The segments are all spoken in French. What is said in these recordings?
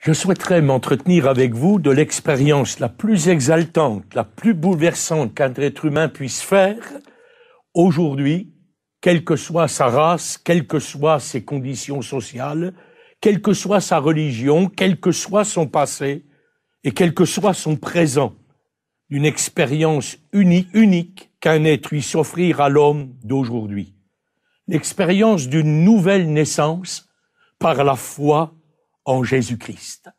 Je souhaiterais m'entretenir avec vous de l'expérience la plus exaltante, la plus bouleversante qu'un être humain puisse faire aujourd'hui, quelle que soit sa race, quelles que soient ses conditions sociales, quelle que soit sa religion, quel que soit son passé et quel que soit son présent, d'une expérience unique, unique qu'un être puisse offrir à l'homme d'aujourd'hui. L'expérience d'une nouvelle naissance par la foi en Jésus-Christ.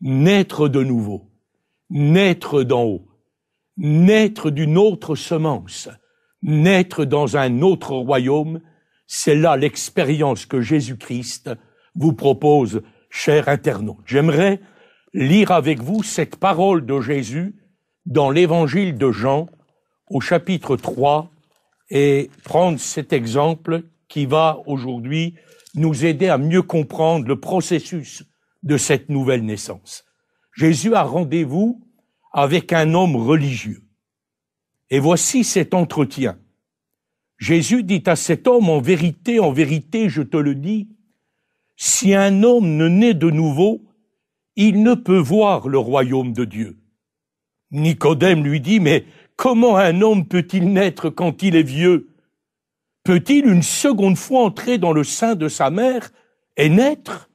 Naître de nouveau, naître d'en haut, naître d'une autre semence, naître dans un autre royaume, c'est là l'expérience que Jésus-Christ vous propose, chers internaute. J'aimerais lire avec vous cette parole de Jésus dans l'évangile de Jean au chapitre 3 et prendre cet exemple qui va aujourd'hui nous aider à mieux comprendre le processus de cette nouvelle naissance. Jésus a rendez-vous avec un homme religieux. Et voici cet entretien. Jésus dit à cet homme, en vérité, en vérité, je te le dis, si un homme ne naît de nouveau, il ne peut voir le royaume de Dieu. Nicodème lui dit, mais comment un homme peut-il naître quand il est vieux Peut-il une seconde fois entrer dans le sein de sa mère et naître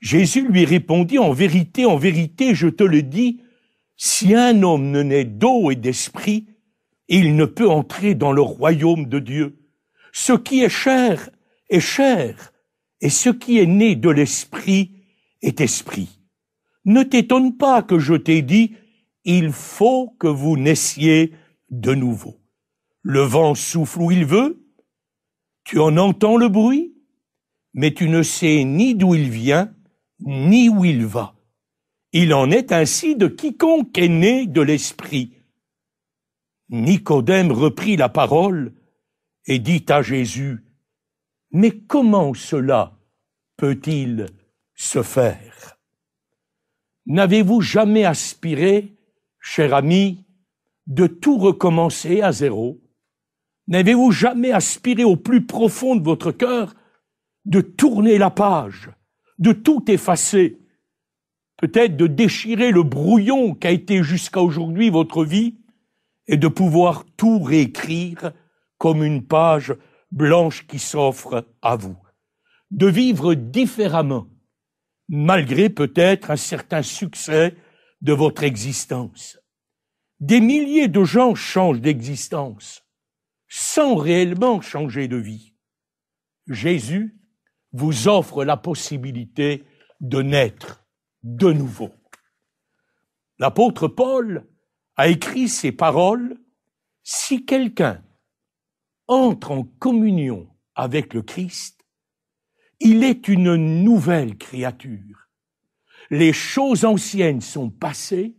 Jésus lui répondit, en vérité, en vérité, je te le dis, si un homme ne naît d'eau et d'esprit, il ne peut entrer dans le royaume de Dieu. Ce qui est cher est cher, et ce qui est né de l'esprit est esprit. Ne t'étonne pas que je t'ai dit, il faut que vous naissiez de nouveau. Le vent souffle où il veut, tu en entends le bruit, mais tu ne sais ni d'où il vient, ni où il va. Il en est ainsi de quiconque est né de l'Esprit. Nicodème reprit la parole et dit à Jésus, Mais comment cela peut-il se faire N'avez-vous jamais aspiré, cher ami, de tout recommencer à zéro N'avez-vous jamais aspiré au plus profond de votre cœur de tourner la page de tout effacer, peut-être de déchirer le brouillon qu'a été jusqu'à aujourd'hui votre vie, et de pouvoir tout réécrire comme une page blanche qui s'offre à vous, de vivre différemment, malgré peut-être un certain succès de votre existence. Des milliers de gens changent d'existence sans réellement changer de vie. Jésus vous offre la possibilité de naître de nouveau. L'apôtre Paul a écrit ces paroles Si quelqu'un entre en communion avec le Christ, il est une nouvelle créature. Les choses anciennes sont passées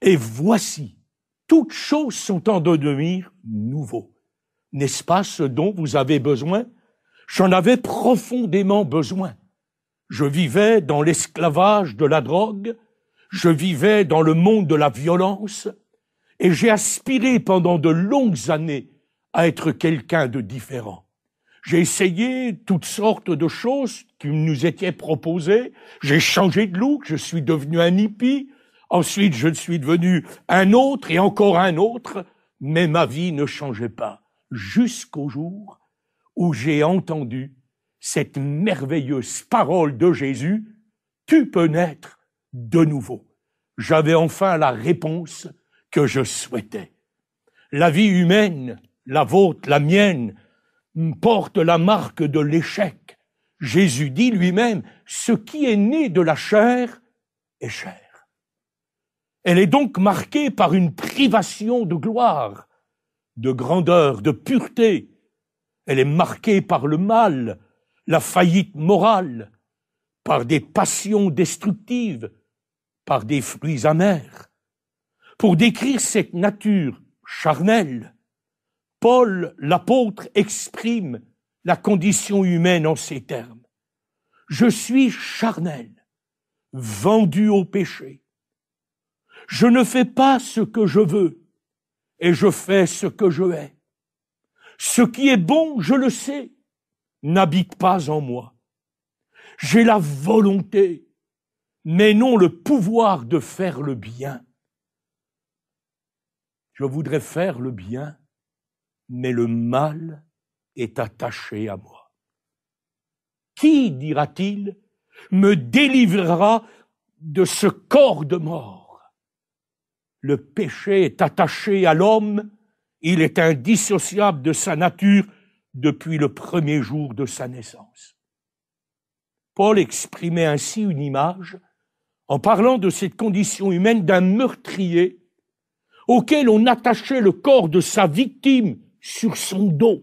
et voici, toutes choses sont en devenir nouveau. N'est-ce pas ce dont vous avez besoin J'en avais profondément besoin. Je vivais dans l'esclavage de la drogue, je vivais dans le monde de la violence, et j'ai aspiré pendant de longues années à être quelqu'un de différent. J'ai essayé toutes sortes de choses qui nous étaient proposées. J'ai changé de look, je suis devenu un hippie. Ensuite, je suis devenu un autre et encore un autre. Mais ma vie ne changeait pas. Jusqu'au jour où j'ai entendu cette merveilleuse parole de Jésus, tu peux naître de nouveau. J'avais enfin la réponse que je souhaitais. La vie humaine, la vôtre, la mienne, porte la marque de l'échec. Jésus dit lui-même, ce qui est né de la chair est chair. Elle est donc marquée par une privation de gloire, de grandeur, de pureté, elle est marquée par le mal, la faillite morale, par des passions destructives, par des fruits amers. Pour décrire cette nature charnelle, Paul, l'apôtre, exprime la condition humaine en ces termes. Je suis charnel, vendu au péché. Je ne fais pas ce que je veux, et je fais ce que je hais. Ce qui est bon, je le sais, n'habite pas en moi. J'ai la volonté, mais non le pouvoir de faire le bien. Je voudrais faire le bien, mais le mal est attaché à moi. Qui, dira-t-il, me délivrera de ce corps de mort Le péché est attaché à l'homme il est indissociable de sa nature depuis le premier jour de sa naissance. Paul exprimait ainsi une image en parlant de cette condition humaine d'un meurtrier auquel on attachait le corps de sa victime sur son dos.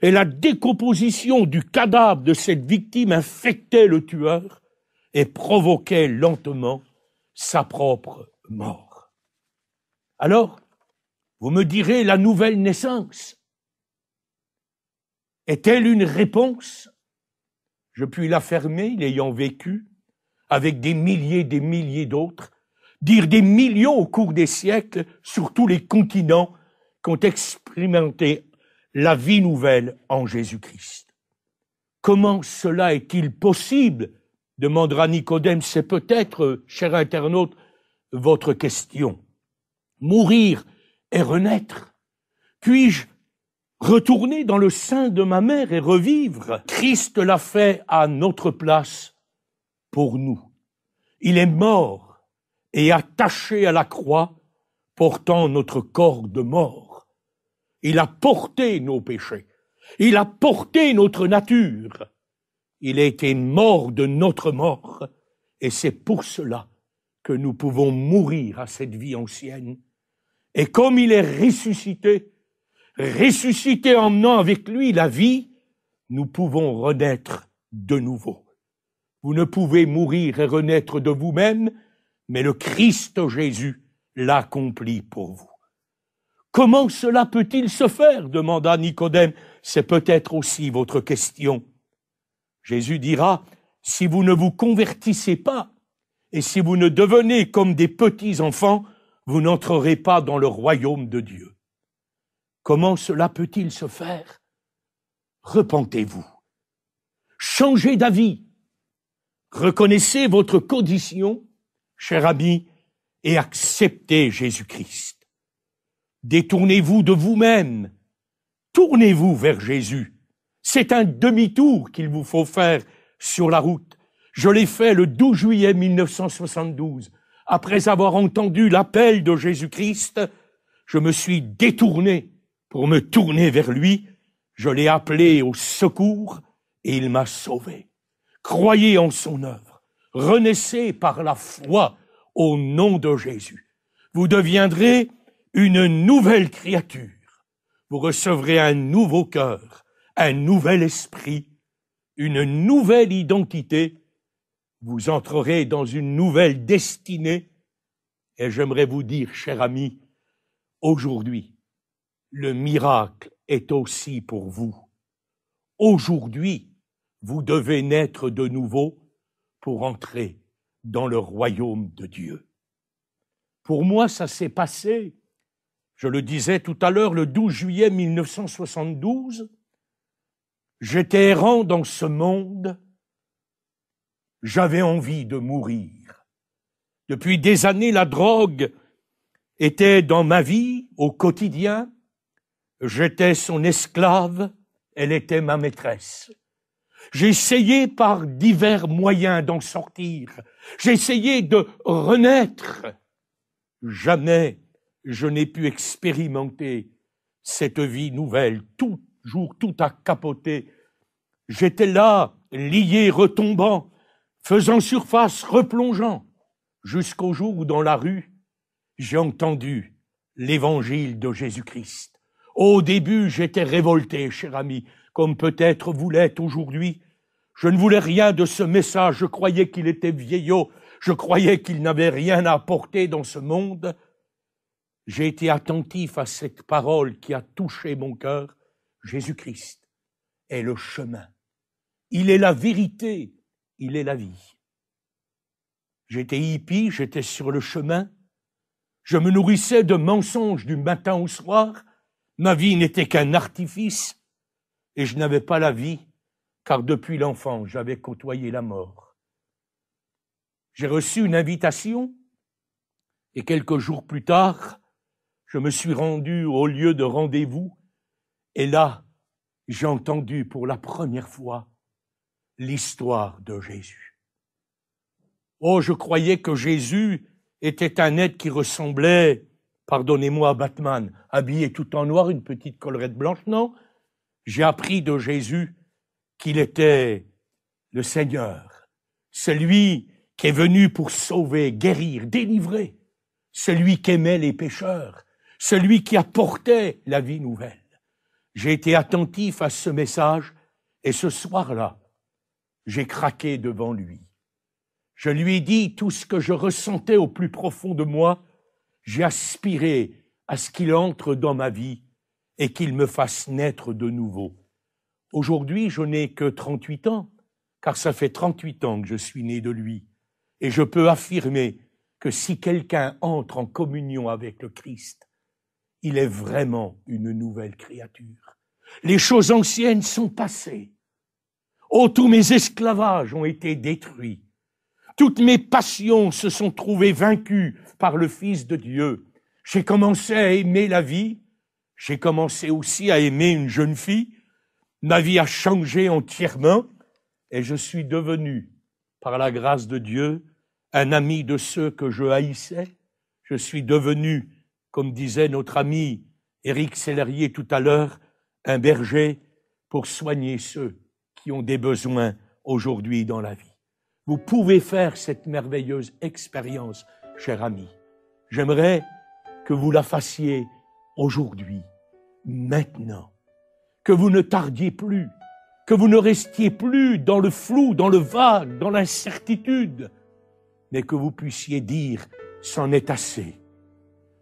Et la décomposition du cadavre de cette victime infectait le tueur et provoquait lentement sa propre mort. Alors, vous me direz, la nouvelle naissance est-elle une réponse Je puis l'affirmer, l'ayant vécu, avec des milliers et des milliers d'autres, dire des millions au cours des siècles sur tous les continents qui ont expérimenté la vie nouvelle en Jésus-Christ. Comment cela est-il possible demandera Nicodème. C'est peut-être, euh, cher internaute, votre question. Mourir et renaître Puis-je retourner dans le sein de ma mère et revivre Christ l'a fait à notre place pour nous. Il est mort et attaché à la croix, portant notre corps de mort. Il a porté nos péchés. Il a porté notre nature. Il a été mort de notre mort. Et c'est pour cela que nous pouvons mourir à cette vie ancienne et comme il est ressuscité, ressuscité emmenant avec lui la vie, nous pouvons renaître de nouveau. Vous ne pouvez mourir et renaître de vous-même, mais le Christ Jésus l'accomplit pour vous. Comment cela peut-il se faire demanda Nicodème. C'est peut-être aussi votre question. Jésus dira, si vous ne vous convertissez pas, et si vous ne devenez comme des petits enfants, vous n'entrerez pas dans le royaume de Dieu. Comment cela peut-il se faire Repentez-vous. Changez d'avis. Reconnaissez votre condition, cher ami, et acceptez Jésus-Christ. Détournez-vous de vous-même. Tournez-vous vers Jésus. C'est un demi-tour qu'il vous faut faire sur la route. Je l'ai fait le 12 juillet 1972 après avoir entendu l'appel de Jésus-Christ, je me suis détourné pour me tourner vers lui, je l'ai appelé au secours et il m'a sauvé. Croyez en son œuvre, renaissez par la foi au nom de Jésus. Vous deviendrez une nouvelle créature. Vous recevrez un nouveau cœur, un nouvel esprit, une nouvelle identité vous entrerez dans une nouvelle destinée et j'aimerais vous dire, cher ami, aujourd'hui, le miracle est aussi pour vous. Aujourd'hui, vous devez naître de nouveau pour entrer dans le royaume de Dieu. Pour moi, ça s'est passé, je le disais tout à l'heure, le 12 juillet 1972, j'étais errant dans ce monde, j'avais envie de mourir. Depuis des années, la drogue était dans ma vie au quotidien. J'étais son esclave, elle était ma maîtresse. J'essayais par divers moyens d'en sortir. J'essayais de renaître. Jamais je n'ai pu expérimenter cette vie nouvelle. Toujours tout à capoter. J'étais là, lié, retombant, faisant surface, replongeant, jusqu'au jour où dans la rue, j'ai entendu l'évangile de Jésus-Christ. Au début, j'étais révolté, cher ami, comme peut-être vous l'êtes aujourd'hui. Je ne voulais rien de ce message, je croyais qu'il était vieillot, je croyais qu'il n'avait rien à apporter dans ce monde. J'ai été attentif à cette parole qui a touché mon cœur. Jésus-Christ est le chemin. Il est la vérité il est la vie. J'étais hippie, j'étais sur le chemin, je me nourrissais de mensonges du matin au soir, ma vie n'était qu'un artifice, et je n'avais pas la vie, car depuis l'enfant j'avais côtoyé la mort. J'ai reçu une invitation, et quelques jours plus tard, je me suis rendu au lieu de rendez-vous, et là, j'ai entendu pour la première fois l'histoire de Jésus. Oh, je croyais que Jésus était un être qui ressemblait, pardonnez-moi, à Batman, habillé tout en noir, une petite collerette blanche. Non, j'ai appris de Jésus qu'il était le Seigneur, celui qui est venu pour sauver, guérir, délivrer, celui qui aimait les pécheurs, celui qui apportait la vie nouvelle. J'ai été attentif à ce message et ce soir-là, j'ai craqué devant lui. Je lui ai dit tout ce que je ressentais au plus profond de moi, j'ai aspiré à ce qu'il entre dans ma vie et qu'il me fasse naître de nouveau. Aujourd'hui, je n'ai que 38 ans, car ça fait 38 ans que je suis né de lui, et je peux affirmer que si quelqu'un entre en communion avec le Christ, il est vraiment une nouvelle créature. Les choses anciennes sont passées, Oh, tous mes esclavages ont été détruits. Toutes mes passions se sont trouvées vaincues par le Fils de Dieu. J'ai commencé à aimer la vie. J'ai commencé aussi à aimer une jeune fille. Ma vie a changé entièrement et je suis devenu, par la grâce de Dieu, un ami de ceux que je haïssais. Je suis devenu, comme disait notre ami Éric Sellerier tout à l'heure, un berger pour soigner ceux qui ont des besoins aujourd'hui dans la vie. Vous pouvez faire cette merveilleuse expérience, cher ami. J'aimerais que vous la fassiez aujourd'hui, maintenant, que vous ne tardiez plus, que vous ne restiez plus dans le flou, dans le vague, dans l'incertitude, mais que vous puissiez dire, c'en est assez,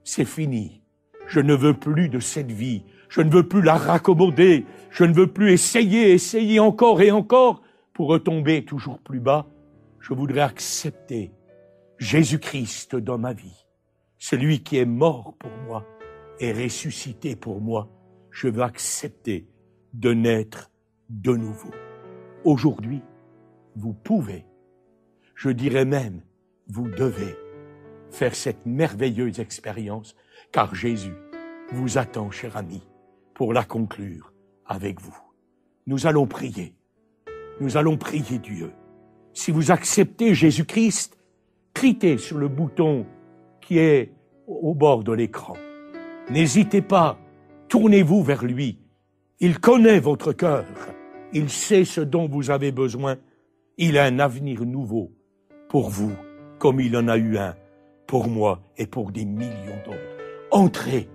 c'est fini, je ne veux plus de cette vie, je ne veux plus la raccommoder. Je ne veux plus essayer, essayer encore et encore pour retomber toujours plus bas. Je voudrais accepter Jésus-Christ dans ma vie, celui qui est mort pour moi et ressuscité pour moi. Je veux accepter de naître de nouveau. Aujourd'hui, vous pouvez, je dirais même, vous devez faire cette merveilleuse expérience, car Jésus vous attend, cher ami pour la conclure avec vous. Nous allons prier. Nous allons prier Dieu. Si vous acceptez Jésus-Christ, cliquez sur le bouton qui est au bord de l'écran. N'hésitez pas, tournez-vous vers lui. Il connaît votre cœur. Il sait ce dont vous avez besoin. Il a un avenir nouveau pour vous, comme il en a eu un pour moi et pour des millions d'autres. Entrez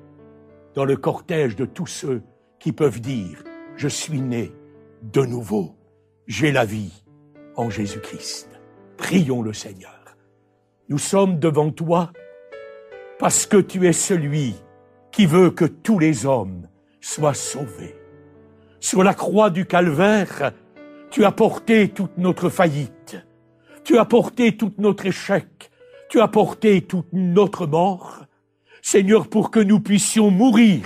dans le cortège de tous ceux qui peuvent dire, je suis né de nouveau, j'ai la vie en Jésus-Christ. Prions le Seigneur. Nous sommes devant toi parce que tu es celui qui veut que tous les hommes soient sauvés. Sur la croix du Calvaire, tu as porté toute notre faillite, tu as porté tout notre échec, tu as porté toute notre mort, Seigneur, pour que nous puissions mourir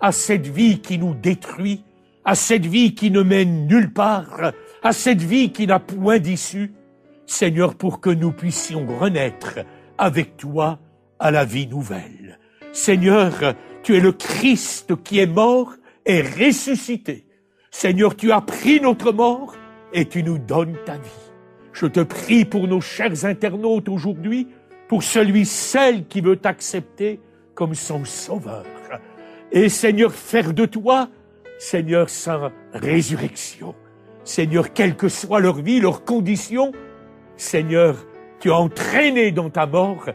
à cette vie qui nous détruit, à cette vie qui ne mène nulle part, à cette vie qui n'a point d'issue. Seigneur, pour que nous puissions renaître avec toi à la vie nouvelle. Seigneur, tu es le Christ qui est mort et ressuscité. Seigneur, tu as pris notre mort et tu nous donnes ta vie. Je te prie pour nos chers internautes aujourd'hui pour celui, celle qui veut t'accepter comme son sauveur. Et Seigneur, faire de toi, Seigneur, sa résurrection. Seigneur, quelle que soit leur vie, leurs condition, Seigneur, tu as entraîné dans ta mort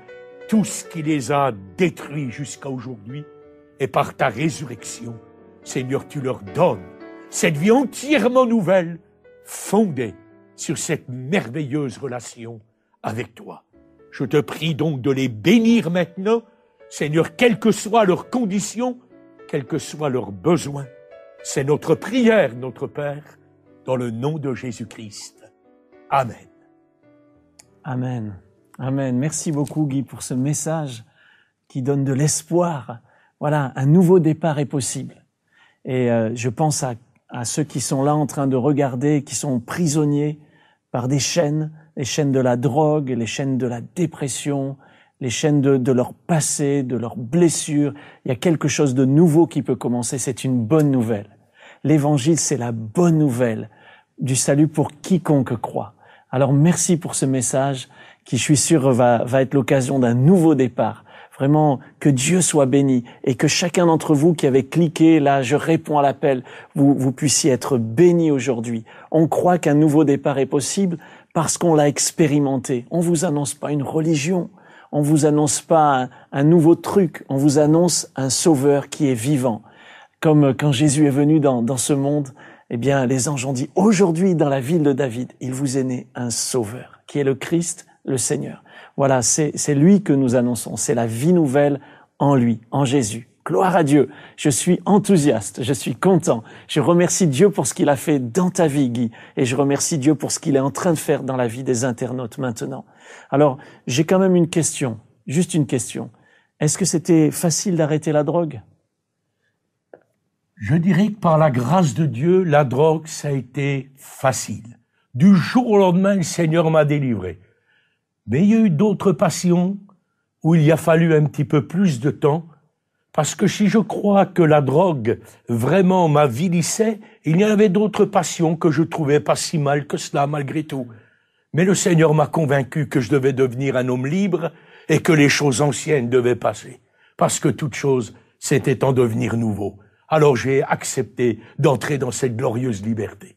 tout ce qui les a détruits jusqu'à aujourd'hui. Et par ta résurrection, Seigneur, tu leur donnes cette vie entièrement nouvelle, fondée sur cette merveilleuse relation avec toi. Je te prie donc de les bénir maintenant, Seigneur, quelles que soient leurs conditions, quels que soient leurs besoins. C'est notre prière, notre Père, dans le nom de Jésus-Christ. Amen. Amen. Amen. Merci beaucoup, Guy, pour ce message qui donne de l'espoir. Voilà, un nouveau départ est possible. Et euh, je pense à ceux qui sont là en train de regarder, qui sont prisonniers par des chaînes, les chaînes de la drogue, les chaînes de la dépression, les chaînes de, leur passé, de leurs blessures. Il y a quelque chose de nouveau qui peut commencer, c'est une bonne nouvelle. L'évangile, c'est la bonne nouvelle du salut pour quiconque croit. Alors merci pour ce message qui, je suis sûr, va être l'occasion d'un nouveau départ Vraiment, que Dieu soit béni et que chacun d'entre vous qui avait cliqué là, je réponds à l'appel, vous, vous puissiez être béni aujourd'hui. On croit qu'un nouveau départ est possible parce qu'on l'a expérimenté. On vous annonce pas une religion, on vous annonce pas un, nouveau truc, on vous annonce un sauveur qui est vivant. Comme euh, quand Jésus est venu dans, dans ce monde, eh bien, les anges ont dit, aujourd'hui, dans la ville de David, il vous est né un sauveur, qui est le Christ, le Seigneur. Voilà, c'est lui que nous annonçons, c'est la vie nouvelle en lui, en Jésus. Gloire à Dieu. Je suis enthousiaste, je suis content. Je remercie Dieu pour ce qu'il a fait dans ta vie, Guy, et je remercie Dieu pour ce qu'il est en train de faire dans la vie des internautes maintenant. Alors, j'ai quand même une question, juste une question. Est-ce que c'était facile d'arrêter la drogue Je dirais que par la grâce de Dieu, la drogue, ça a été facile. Du jour au lendemain, le Seigneur m'a délivré. Mais il y a eu d'autres passions où il y a fallu un petit peu plus de temps, parce que si je crois que la drogue vraiment m'avilissait, il y avait d'autres passions que je trouvais pas si mal que cela malgré tout. Mais le Seigneur m'a convaincu que je devais devenir un homme libre et que les choses anciennes devaient passer, parce que toute chose, c'était en devenir nouveau. Alors j'ai accepté d'entrer dans cette glorieuse liberté.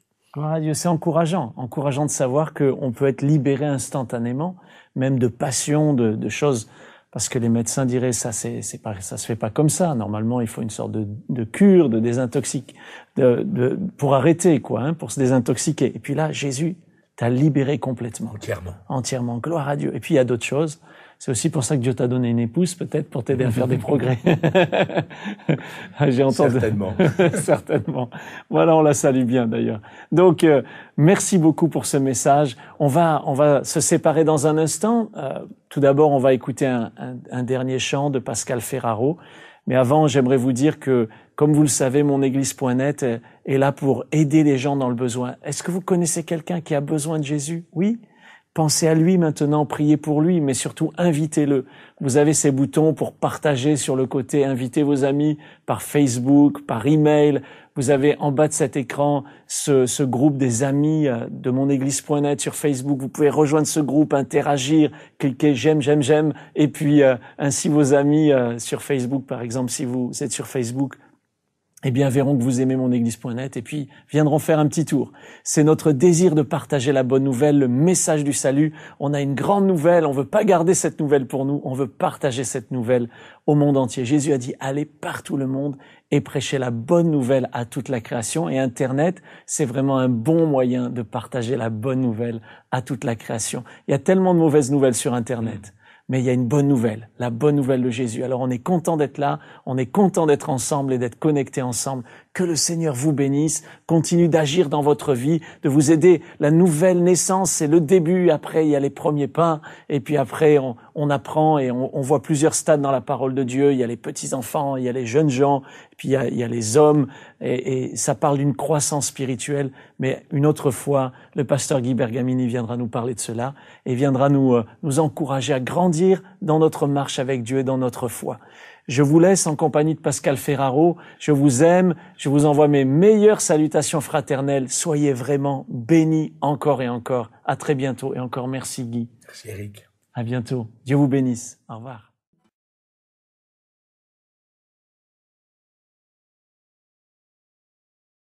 Dieu, c'est encourageant, encourageant de savoir qu'on peut être libéré instantanément même de passion, de, choses, parce que les médecins diraient ça, c'est, c'est pas, ça se fait pas comme ça. Normalement, il faut une sorte de, cure, de désintoxique, de, pour arrêter quoi, hein, pour se désintoxiquer. Et puis là, Jésus t'a libéré complètement, entièrement, entièrement. Gloire à Dieu. Et puis il y a d'autres choses. C'est aussi pour ça que Dieu t'a donné une épouse, peut-être pour t'aider à faire des progrès. J'ai entendu. Certainement. Certainement. Voilà, on la salue bien d'ailleurs. Donc, euh, merci beaucoup pour ce message. On va, on va se séparer dans un instant. Euh, tout d'abord, on va écouter un, dernier chant de Pascal Ferraro. Mais avant, j'aimerais vous dire que, comme vous le savez, mon est là pour aider les gens dans le besoin. Est-ce que vous connaissez quelqu'un qui a besoin de Jésus Oui Pensez à lui maintenant, priez pour lui, mais surtout invitez-le. Vous avez ces boutons pour partager sur le côté, Invitez vos amis par Facebook, par email. Vous avez en bas de cet écran ce, groupe des amis euh, de monéglise.net sur Facebook. Vous pouvez rejoindre ce groupe, interagir, cliquer j'aime, j'aime, j'aime. Et puis euh, ainsi vos amis euh, sur Facebook, par exemple, si vous êtes sur Facebook, eh bien, verrons que vous aimez mon et puis viendront faire un petit tour. C'est notre désir de partager la bonne nouvelle, le message du salut. On a une grande nouvelle. On veut pas garder cette nouvelle pour nous. On veut partager cette nouvelle au monde entier. Jésus a dit, allez partout le monde et prêchez la bonne nouvelle à toute la création. Et Internet, c'est vraiment un bon moyen de partager la bonne nouvelle à toute la création. Il y a tellement de mauvaises nouvelles sur Internet mais il y a une bonne nouvelle, la bonne nouvelle de Jésus. Alors on est content d'être là, on est content d'être ensemble et d'être connectés ensemble. Que le Seigneur vous bénisse, continue d'agir dans votre vie, de vous aider. La nouvelle naissance, c'est le début. Après, il y a les premiers pas. Et puis après, on, apprend et on, voit plusieurs stades dans la parole de Dieu. Il y a les petits enfants, il y a les jeunes gens, puis il y a, les hommes. Et, ça parle d'une croissance spirituelle. Mais une autre fois, le pasteur Guy Bergamini viendra nous parler de cela et viendra nous euh, encourager à grandir dans notre marche avec Dieu et dans notre foi. Je vous laisse en compagnie de Pascal Ferraro. Je vous aime. Je vous envoie mes meilleures salutations fraternelles. Soyez vraiment bénis encore et encore. À très bientôt. Et encore merci Guy. Merci Eric. À bientôt. Dieu vous bénisse. Au revoir.